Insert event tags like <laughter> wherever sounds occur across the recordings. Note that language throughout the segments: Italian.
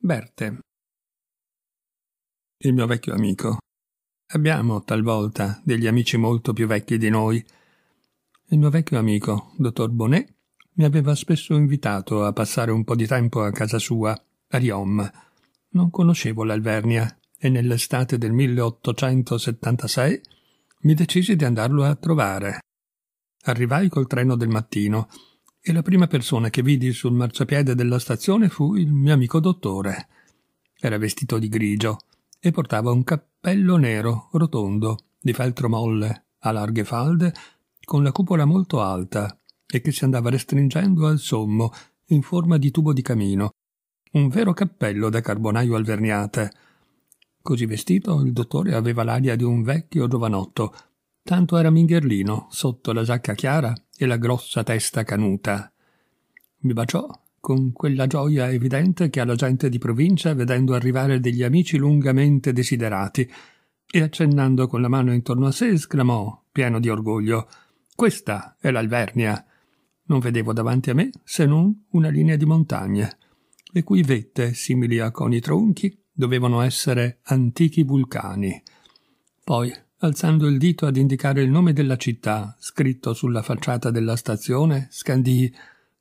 Berte. Il mio vecchio amico. Abbiamo talvolta degli amici molto più vecchi di noi. Il mio vecchio amico, dottor Bonnet, mi aveva spesso invitato a passare un po' di tempo a casa sua, a Riom. Non conoscevo l'Alvernia e nell'estate del 1876 mi decisi di andarlo a trovare. Arrivai col treno del mattino e la prima persona che vidi sul marciapiede della stazione fu il mio amico dottore. Era vestito di grigio e portava un cappello nero, rotondo, di feltro molle, a larghe falde, con la cupola molto alta e che si andava restringendo al sommo in forma di tubo di camino. Un vero cappello da carbonaio al verniate. Così vestito, il dottore aveva l'aria di un vecchio giovanotto, tanto era mingherlino sotto la giacca chiara e la grossa testa canuta. Mi baciò con quella gioia evidente che ha la gente di provincia vedendo arrivare degli amici lungamente desiderati, e accennando con la mano intorno a sé esclamò, pieno di orgoglio, questa è l'Alvernia. Non vedevo davanti a me se non una linea di montagne, le cui vette, simili a coni tronchi, dovevano essere antichi vulcani. Poi alzando il dito ad indicare il nome della città, scritto sulla facciata della stazione, scandì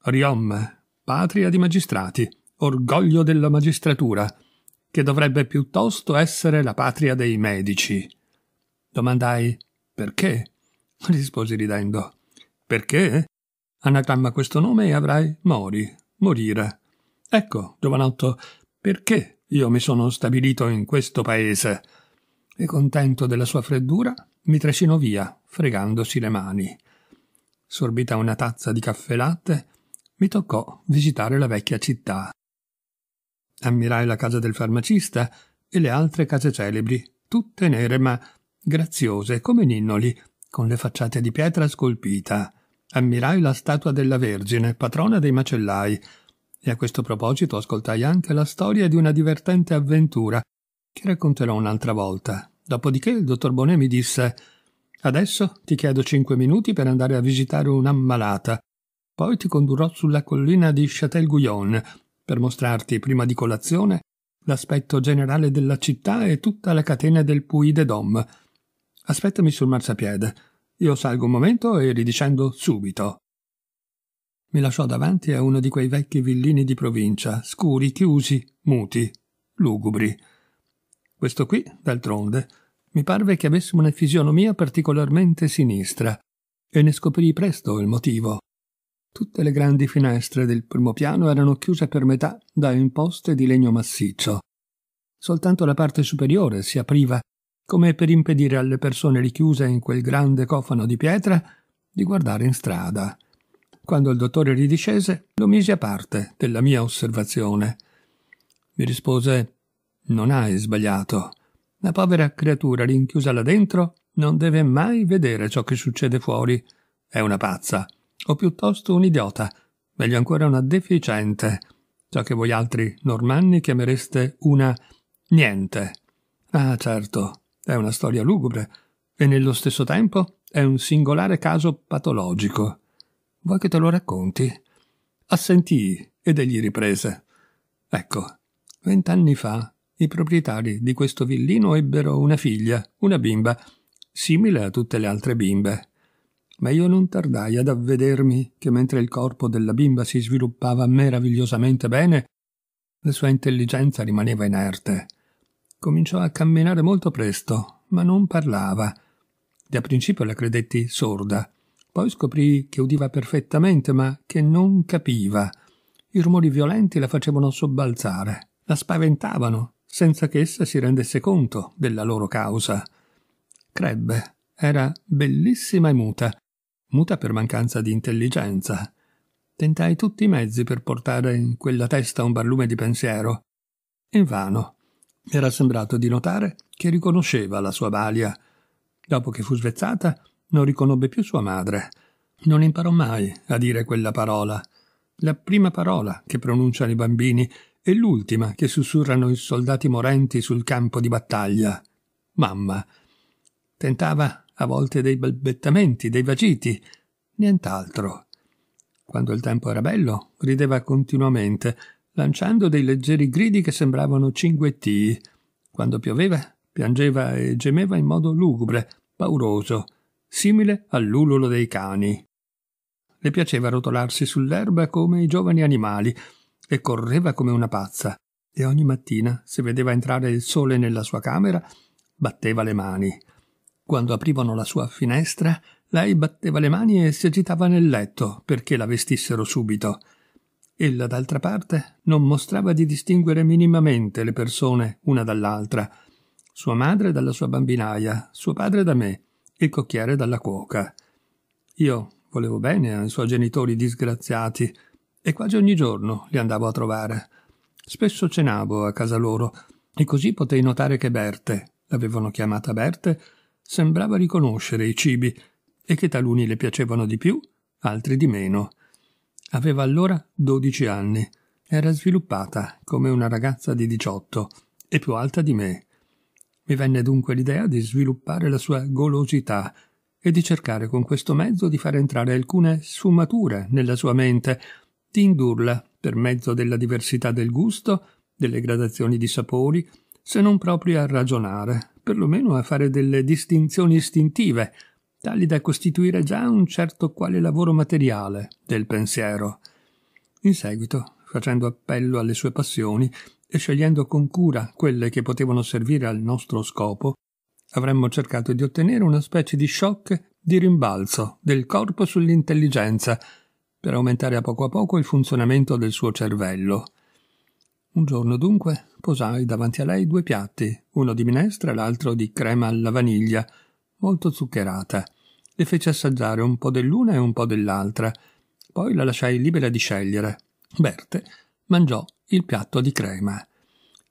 Riom, patria di magistrati, orgoglio della magistratura, che dovrebbe piuttosto essere la patria dei medici. Domandai perché? <laughs> Risposi ridendo. Perché? Anagramma questo nome e avrai mori, morire. Ecco, giovanotto, perché io mi sono stabilito in questo paese? e contento della sua freddura, mi trascinò via, fregandosi le mani. Sorbita una tazza di caffè latte, mi toccò visitare la vecchia città. Ammirai la casa del farmacista e le altre case celebri, tutte nere ma graziose come ninnoli, con le facciate di pietra scolpita. Ammirai la statua della Vergine, patrona dei macellai, e a questo proposito ascoltai anche la storia di una divertente avventura che racconterò un'altra volta. Dopodiché il dottor Bonet mi disse Adesso ti chiedo cinque minuti per andare a visitare un'ammalata. Poi ti condurrò sulla collina di Châtel-Guyon per mostrarti, prima di colazione, l'aspetto generale della città e tutta la catena del Puy de Dôme. Aspettami sul marciapiede. Io salgo un momento e ridicendo subito. Mi lasciò davanti a uno di quei vecchi villini di provincia, scuri, chiusi, muti, lugubri. Questo qui, d'altronde, mi parve che avesse una fisionomia particolarmente sinistra, e ne scoprì presto il motivo. Tutte le grandi finestre del primo piano erano chiuse per metà da imposte di legno massiccio. Soltanto la parte superiore si apriva, come per impedire alle persone richiuse in quel grande cofano di pietra di guardare in strada. Quando il dottore ridiscese, lo mise a parte della mia osservazione. Mi rispose non hai sbagliato. La povera creatura rinchiusa là dentro non deve mai vedere ciò che succede fuori. È una pazza, o piuttosto un idiota, meglio ancora una deficiente, ciò che voi altri normanni chiamereste una niente. Ah, certo, è una storia lugubre, e nello stesso tempo è un singolare caso patologico. Vuoi che te lo racconti? Assentì ed egli riprese. Ecco, vent'anni fa i proprietari di questo villino ebbero una figlia, una bimba, simile a tutte le altre bimbe. Ma io non tardai ad avvedermi che mentre il corpo della bimba si sviluppava meravigliosamente bene, la sua intelligenza rimaneva inerte. Cominciò a camminare molto presto, ma non parlava. Da principio la credetti sorda, poi scoprì che udiva perfettamente, ma che non capiva. I rumori violenti la facevano sobbalzare, la spaventavano, senza che essa si rendesse conto della loro causa. Crebbe era bellissima e muta, muta per mancanza di intelligenza. Tentai tutti i mezzi per portare in quella testa un barlume di pensiero. Invano. Mi Era sembrato di notare che riconosceva la sua balia. Dopo che fu svezzata, non riconobbe più sua madre. Non imparò mai a dire quella parola. La prima parola che pronunciano i bambini e l'ultima che sussurrano i soldati morenti sul campo di battaglia. Mamma. Tentava a volte dei balbettamenti, dei vagiti, nient'altro. Quando il tempo era bello, rideva continuamente, lanciando dei leggeri gridi che sembravano cinguettii. Quando pioveva, piangeva e gemeva in modo lugubre, pauroso, simile all'ululo dei cani. Le piaceva rotolarsi sull'erba come i giovani animali, e correva come una pazza, e ogni mattina, se vedeva entrare il sole nella sua camera, batteva le mani. Quando aprivano la sua finestra, lei batteva le mani e si agitava nel letto perché la vestissero subito. Ella, d'altra parte, non mostrava di distinguere minimamente le persone una dall'altra. Sua madre dalla sua bambinaia, suo padre da me, il cocchiere dalla cuoca. Io volevo bene ai suoi genitori disgraziati, e quasi ogni giorno li andavo a trovare. Spesso cenavo a casa loro e così potei notare che Berte, l'avevano chiamata Berte, sembrava riconoscere i cibi e che taluni le piacevano di più, altri di meno. Aveva allora dodici anni, era sviluppata come una ragazza di diciotto e più alta di me. Mi venne dunque l'idea di sviluppare la sua golosità e di cercare con questo mezzo di far entrare alcune sfumature nella sua mente di indurla, per mezzo della diversità del gusto, delle gradazioni di sapori, se non proprio a ragionare, perlomeno a fare delle distinzioni istintive, tali da costituire già un certo quale lavoro materiale del pensiero. In seguito, facendo appello alle sue passioni e scegliendo con cura quelle che potevano servire al nostro scopo, avremmo cercato di ottenere una specie di shock di rimbalzo del corpo sull'intelligenza, per aumentare a poco a poco il funzionamento del suo cervello. Un giorno dunque posai davanti a lei due piatti, uno di minestra e l'altro di crema alla vaniglia, molto zuccherata. Le feci assaggiare un po' dell'una e un po' dell'altra, poi la lasciai libera di scegliere. Berte mangiò il piatto di crema.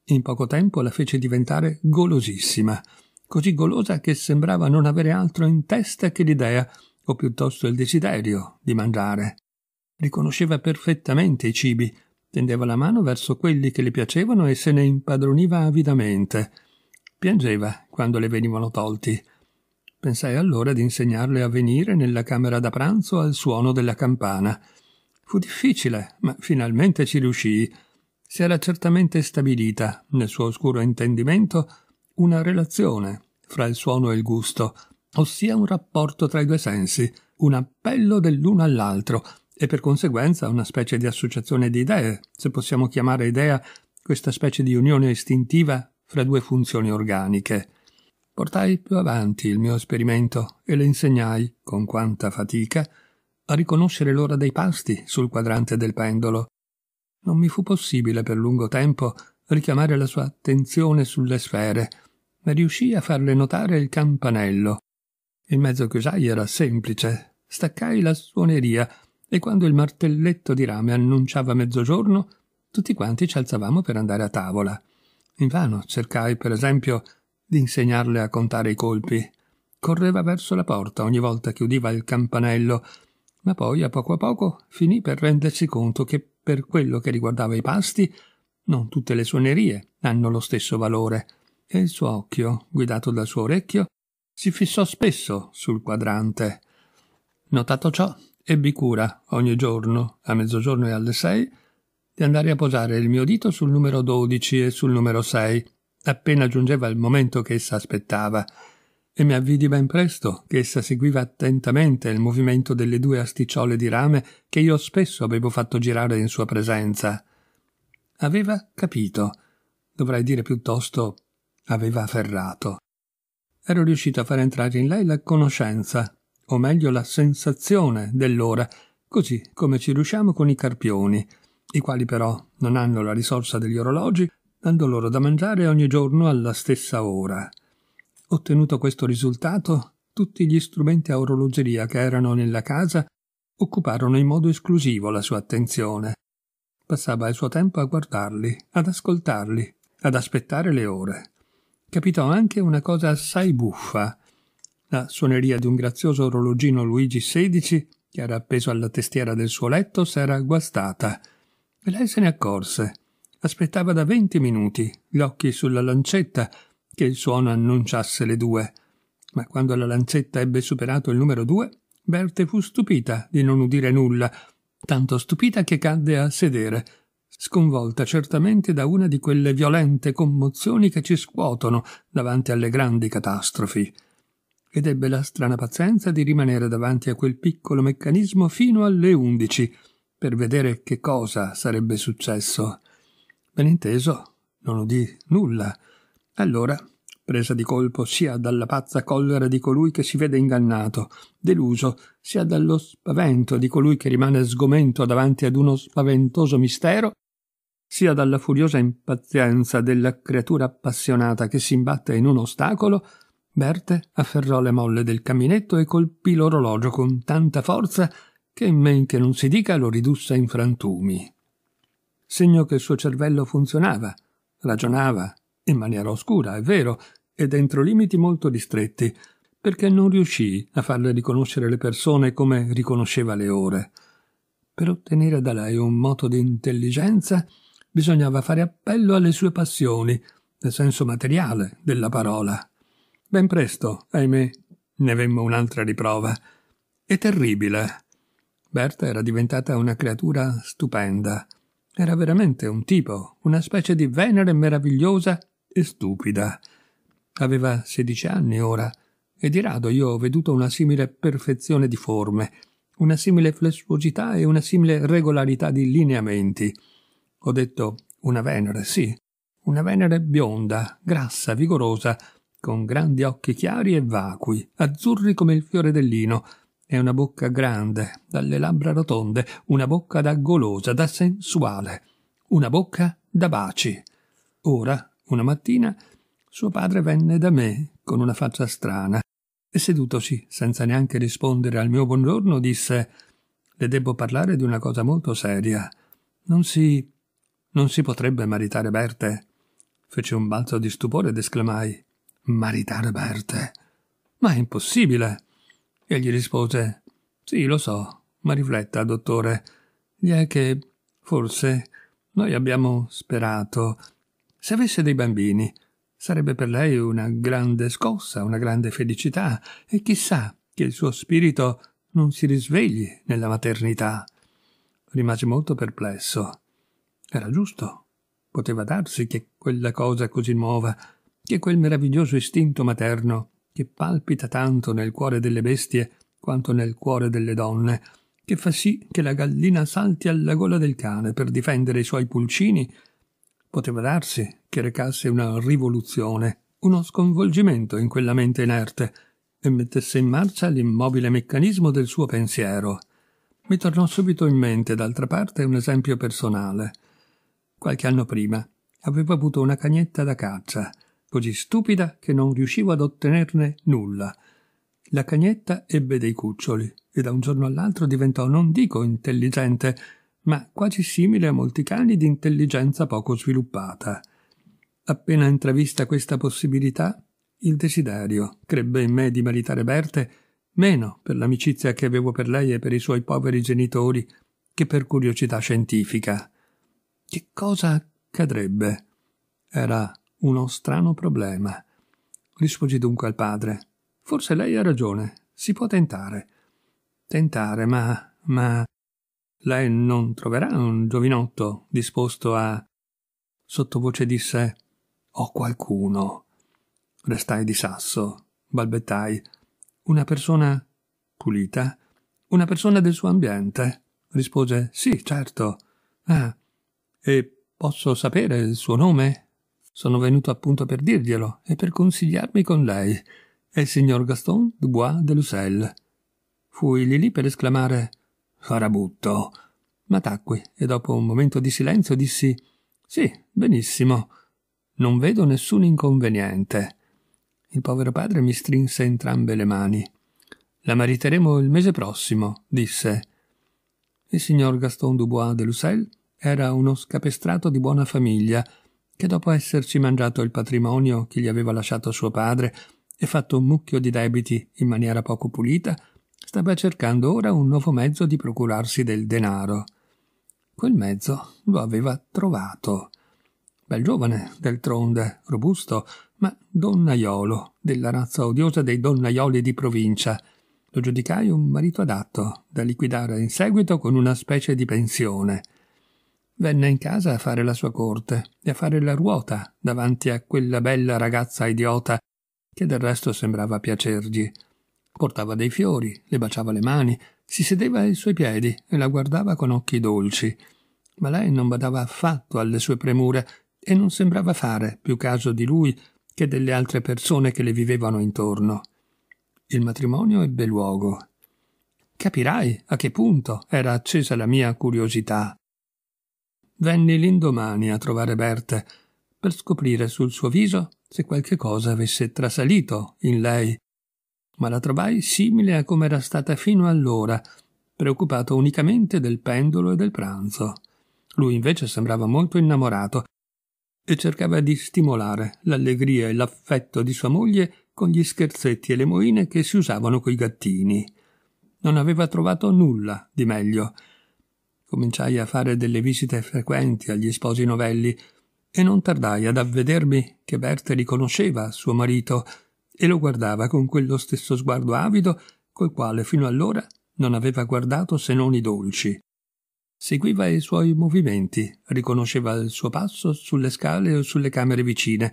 In poco tempo la fece diventare golosissima, così golosa che sembrava non avere altro in testa che l'idea, o piuttosto il desiderio, di mangiare. Riconosceva perfettamente i cibi, tendeva la mano verso quelli che le piacevano e se ne impadroniva avidamente. Piangeva quando le venivano tolti. Pensai allora di insegnarle a venire nella camera da pranzo al suono della campana. Fu difficile, ma finalmente ci riuscii. Si era certamente stabilita, nel suo oscuro intendimento, una relazione fra il suono e il gusto, ossia un rapporto tra i due sensi, un appello dell'uno all'altro, e per conseguenza una specie di associazione di idee, se possiamo chiamare idea questa specie di unione istintiva fra due funzioni organiche. Portai più avanti il mio esperimento e le insegnai, con quanta fatica, a riconoscere l'ora dei pasti sul quadrante del pendolo. Non mi fu possibile per lungo tempo richiamare la sua attenzione sulle sfere, ma riuscii a farle notare il campanello. Il mezzo che usai era semplice. Staccai la suoneria e quando il martelletto di rame annunciava mezzogiorno, tutti quanti ci alzavamo per andare a tavola. Invano cercai, per esempio, di insegnarle a contare i colpi. Correva verso la porta ogni volta che udiva il campanello, ma poi a poco a poco finì per rendersi conto che per quello che riguardava i pasti non tutte le suonerie hanno lo stesso valore e il suo occhio, guidato dal suo orecchio, si fissò spesso sul quadrante. Notato ciò, ebbi cura, ogni giorno, a mezzogiorno e alle sei, di andare a posare il mio dito sul numero 12 e sul numero 6, appena giungeva il momento che essa aspettava, e mi avvidi ben presto che essa seguiva attentamente il movimento delle due asticciole di rame che io spesso avevo fatto girare in sua presenza. Aveva capito, dovrei dire piuttosto aveva afferrato. Ero riuscito a far entrare in lei la conoscenza o meglio la sensazione dell'ora, così come ci riusciamo con i carpioni, i quali però non hanno la risorsa degli orologi, dando loro da mangiare ogni giorno alla stessa ora. Ottenuto questo risultato, tutti gli strumenti a orologeria che erano nella casa occuparono in modo esclusivo la sua attenzione. Passava il suo tempo a guardarli, ad ascoltarli, ad aspettare le ore. Capitò anche una cosa assai buffa la suoneria di un grazioso orologino Luigi XVI, che era appeso alla testiera del suo letto, s'era guastata. E lei se ne accorse. Aspettava da venti minuti, gli occhi sulla lancetta, che il suono annunciasse le due. Ma quando la lancetta ebbe superato il numero due, Berthe fu stupita di non udire nulla, tanto stupita che cadde a sedere, sconvolta certamente da una di quelle violente commozioni che ci scuotono davanti alle grandi catastrofi ed ebbe la strana pazienza di rimanere davanti a quel piccolo meccanismo fino alle undici per vedere che cosa sarebbe successo. Ben inteso, non udì nulla. Allora, presa di colpo sia dalla pazza collera di colui che si vede ingannato, deluso, sia dallo spavento di colui che rimane sgomento davanti ad uno spaventoso mistero, sia dalla furiosa impazienza della creatura appassionata che si imbatte in un ostacolo, Berte afferrò le molle del caminetto e colpì l'orologio con tanta forza che in men che non si dica lo ridusse in frantumi. Segno che il suo cervello funzionava, ragionava, in maniera oscura, è vero, e dentro limiti molto ristretti, perché non riuscì a farle riconoscere le persone come riconosceva le ore. Per ottenere da lei un moto di intelligenza bisognava fare appello alle sue passioni, nel senso materiale della parola. Ben presto, ahimè, ne avemmo un'altra riprova. E terribile. Berta era diventata una creatura stupenda. Era veramente un tipo, una specie di Venere meravigliosa e stupida. Aveva sedici anni ora, e di rado io ho veduto una simile perfezione di forme, una simile flessuosità e una simile regolarità di lineamenti. Ho detto una Venere, sì, una Venere bionda, grassa, vigorosa, con grandi occhi chiari e vacui, azzurri come il fiore del lino, e una bocca grande, dalle labbra rotonde, una bocca da golosa, da sensuale, una bocca da baci. Ora, una mattina, suo padre venne da me con una faccia strana e sedutosi, senza neanche rispondere al mio buongiorno, disse Le debbo parlare di una cosa molto seria. Non si. non si potrebbe maritare Berte. Feci un balzo di stupore ed esclamai maritare Berthe. Ma è impossibile. Egli rispose Sì, lo so, ma rifletta, dottore. Gli è che forse noi abbiamo sperato. Se avesse dei bambini, sarebbe per lei una grande scossa, una grande felicità, e chissà che il suo spirito non si risvegli nella maternità. Rimase molto perplesso. Era giusto. Poteva darsi che quella cosa così nuova che quel meraviglioso istinto materno che palpita tanto nel cuore delle bestie quanto nel cuore delle donne, che fa sì che la gallina salti alla gola del cane per difendere i suoi pulcini, poteva darsi che recasse una rivoluzione, uno sconvolgimento in quella mente inerte e mettesse in marcia l'immobile meccanismo del suo pensiero. Mi tornò subito in mente, d'altra parte, un esempio personale. Qualche anno prima avevo avuto una cagnetta da caccia così stupida che non riuscivo ad ottenerne nulla. La cagnetta ebbe dei cuccioli e da un giorno all'altro diventò non dico intelligente, ma quasi simile a molti cani di intelligenza poco sviluppata. Appena intravista questa possibilità, il desiderio crebbe in me di maritare Berte meno per l'amicizia che avevo per lei e per i suoi poveri genitori che per curiosità scientifica. Che cosa accadrebbe? Era uno strano problema. Rispose dunque al padre. Forse lei ha ragione, si può tentare. Tentare, ma. ma. lei non troverà un giovinotto disposto a. Sottovoce disse: Ho qualcuno. Restai di sasso, balbettai. Una persona. pulita? Una persona del suo ambiente? rispose: Sì, certo. Ah, e posso sapere il suo nome? Sono venuto appunto per dirglielo e per consigliarmi con lei. È il signor Gaston Dubois de Lucelle. Fui lì lì per esclamare Farabutto. Ma tacqui e dopo un momento di silenzio dissi Sì, benissimo. Non vedo nessun inconveniente. Il povero padre mi strinse entrambe le mani. La mariteremo il mese prossimo, disse. Il signor Gaston Dubois de Lucelle era uno scapestrato di buona famiglia che dopo esserci mangiato il patrimonio che gli aveva lasciato suo padre e fatto un mucchio di debiti in maniera poco pulita, stava cercando ora un nuovo mezzo di procurarsi del denaro. Quel mezzo lo aveva trovato. Bel giovane, d'altronde, robusto, ma donnaiolo, della razza odiosa dei donnaioli di provincia. Lo giudicai un marito adatto, da liquidare in seguito con una specie di pensione venne in casa a fare la sua corte e a fare la ruota davanti a quella bella ragazza idiota che del resto sembrava piacergli. Portava dei fiori, le baciava le mani, si sedeva ai suoi piedi e la guardava con occhi dolci. Ma lei non badava affatto alle sue premure e non sembrava fare più caso di lui che delle altre persone che le vivevano intorno. Il matrimonio ebbe luogo. Capirai a che punto era accesa la mia curiosità venni l'indomani a trovare Berta per scoprire sul suo viso se qualche cosa avesse trasalito in lei, ma la trovai simile a come era stata fino allora, preoccupato unicamente del pendolo e del pranzo. Lui invece sembrava molto innamorato e cercava di stimolare l'allegria e l'affetto di sua moglie con gli scherzetti e le moine che si usavano coi gattini. Non aveva trovato nulla di meglio cominciai a fare delle visite frequenti agli sposi novelli e non tardai ad avvedermi che Berta riconosceva suo marito e lo guardava con quello stesso sguardo avido col quale fino allora non aveva guardato se non i dolci. Seguiva i suoi movimenti, riconosceva il suo passo sulle scale o sulle camere vicine,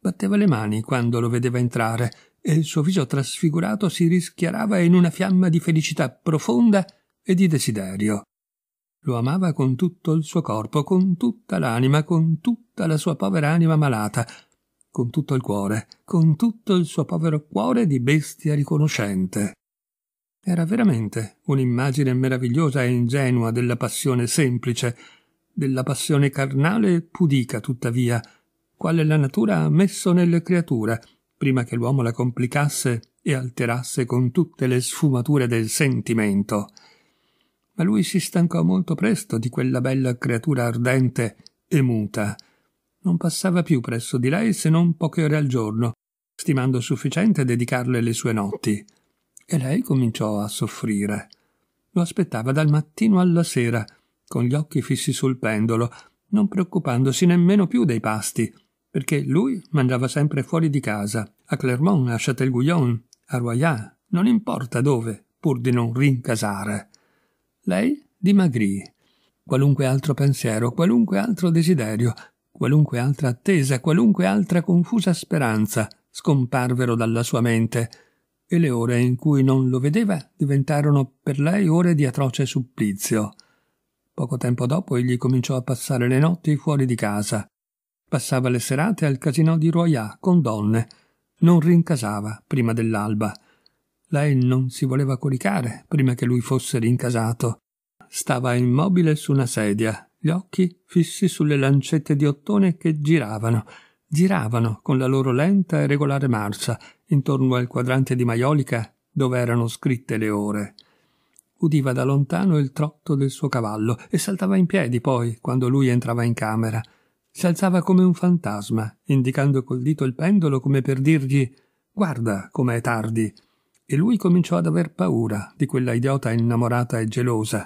batteva le mani quando lo vedeva entrare e il suo viso trasfigurato si rischiarava in una fiamma di felicità profonda e di desiderio. Lo amava con tutto il suo corpo, con tutta l'anima, con tutta la sua povera anima malata, con tutto il cuore, con tutto il suo povero cuore di bestia riconoscente. Era veramente un'immagine meravigliosa e ingenua della passione semplice, della passione carnale e pudica, tuttavia, quale la natura ha messo nelle creature, prima che l'uomo la complicasse e alterasse con tutte le sfumature del sentimento ma lui si stancò molto presto di quella bella creatura ardente e muta. Non passava più presso di lei se non poche ore al giorno, stimando sufficiente dedicarle le sue notti. E lei cominciò a soffrire. Lo aspettava dal mattino alla sera, con gli occhi fissi sul pendolo, non preoccupandosi nemmeno più dei pasti, perché lui mangiava sempre fuori di casa, a Clermont, a châtel Châtelguyon, a Royat, non importa dove, pur di non rincasare. Lei dimagrì. Qualunque altro pensiero, qualunque altro desiderio, qualunque altra attesa, qualunque altra confusa speranza scomparvero dalla sua mente, e le ore in cui non lo vedeva diventarono per lei ore di atroce supplizio. Poco tempo dopo egli cominciò a passare le notti fuori di casa. Passava le serate al casino di Royat con donne. Non rincasava prima dell'alba lei non si voleva coricare prima che lui fosse rincasato. Stava immobile su una sedia, gli occhi fissi sulle lancette di ottone che giravano, giravano con la loro lenta e regolare marcia intorno al quadrante di maiolica dove erano scritte le ore. Udiva da lontano il trotto del suo cavallo e saltava in piedi poi quando lui entrava in camera. Si alzava come un fantasma, indicando col dito il pendolo come per dirgli Guarda com'è tardi e lui cominciò ad aver paura di quella idiota innamorata e gelosa,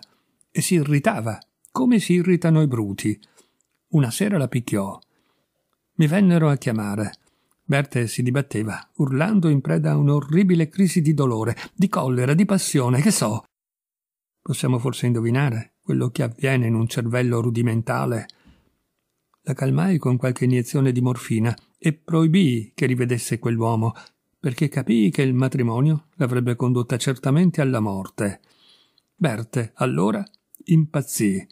e si irritava, come si irritano i bruti. Una sera la picchiò. Mi vennero a chiamare. Berthe si dibatteva, urlando in preda a un'orribile crisi di dolore, di collera, di passione, che so. Possiamo forse indovinare quello che avviene in un cervello rudimentale. La calmai con qualche iniezione di morfina e proibii che rivedesse quell'uomo, perché capii che il matrimonio l'avrebbe condotta certamente alla morte. Berte, allora, impazzì.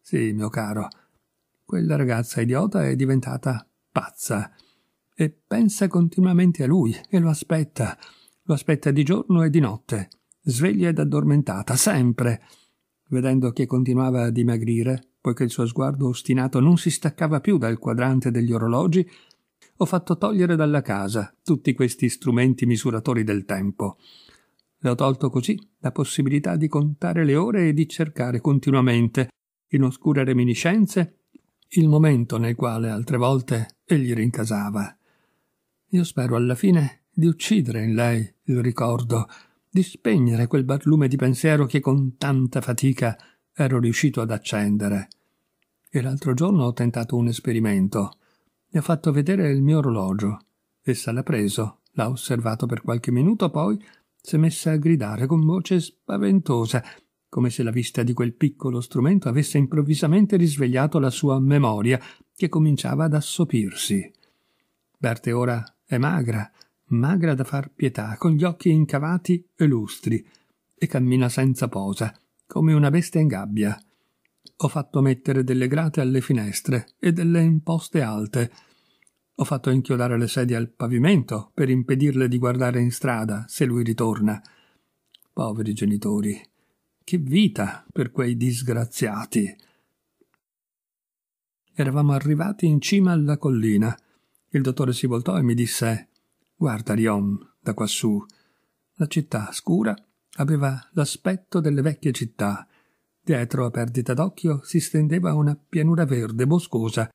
Sì, mio caro, quella ragazza idiota è diventata pazza e pensa continuamente a lui e lo aspetta. Lo aspetta di giorno e di notte, sveglia ed addormentata, sempre. Vedendo che continuava a dimagrire, poiché il suo sguardo ostinato non si staccava più dal quadrante degli orologi, ho fatto togliere dalla casa tutti questi strumenti misuratori del tempo. Le ho tolto così la possibilità di contare le ore e di cercare continuamente, in oscure reminiscenze, il momento nel quale altre volte egli rincasava. Io spero alla fine di uccidere in lei il ricordo, di spegnere quel barlume di pensiero che con tanta fatica ero riuscito ad accendere. E l'altro giorno ho tentato un esperimento. Mi ha fatto vedere il mio orologio. Essa l'ha preso, l'ha osservato per qualche minuto, poi si è messa a gridare con voce spaventosa, come se la vista di quel piccolo strumento avesse improvvisamente risvegliato la sua memoria, che cominciava ad assopirsi. Berte ora è magra, magra da far pietà, con gli occhi incavati e lustri, e cammina senza posa, come una bestia in gabbia. Ho fatto mettere delle grate alle finestre e delle imposte alte. Ho fatto inchiodare le sedie al pavimento per impedirle di guardare in strada se lui ritorna. Poveri genitori. Che vita per quei disgraziati. Eravamo arrivati in cima alla collina. Il dottore si voltò e mi disse Guarda, Rion, da quassù. La città scura aveva l'aspetto delle vecchie città, Dietro, a perdita d'occhio, si stendeva una pianura verde boscosa,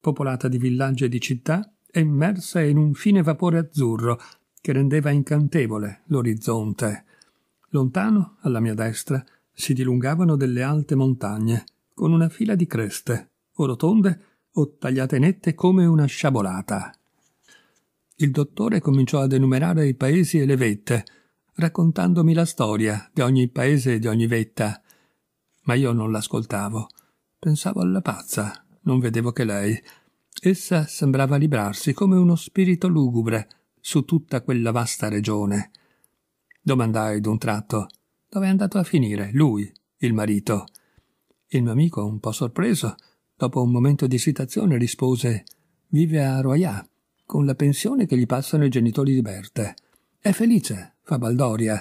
popolata di villaggi e di città, e immersa in un fine vapore azzurro che rendeva incantevole l'orizzonte. Lontano, alla mia destra, si dilungavano delle alte montagne, con una fila di creste, o rotonde o tagliate nette come una sciabolata. Il dottore cominciò ad enumerare i paesi e le vette, raccontandomi la storia di ogni paese e di ogni vetta, ma io non l'ascoltavo. Pensavo alla pazza, non vedevo che lei. Essa sembrava librarsi come uno spirito lugubre su tutta quella vasta regione. Domandai d'un tratto dove è andato a finire lui, il marito. Il mio amico, un po' sorpreso, dopo un momento di esitazione rispose Vive a Royà, con la pensione che gli passano i genitori di Berte. È felice, fa baldoria,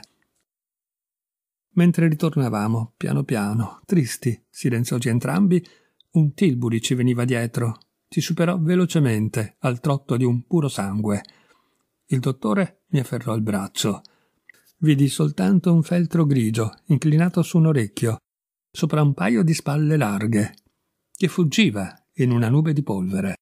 Mentre ritornavamo, piano piano, tristi, silenziosi entrambi, un tilburi ci veniva dietro. Ci superò velocemente, al trotto di un puro sangue. Il dottore mi afferrò il braccio. Vidi soltanto un feltro grigio, inclinato su un orecchio, sopra un paio di spalle larghe, che fuggiva in una nube di polvere.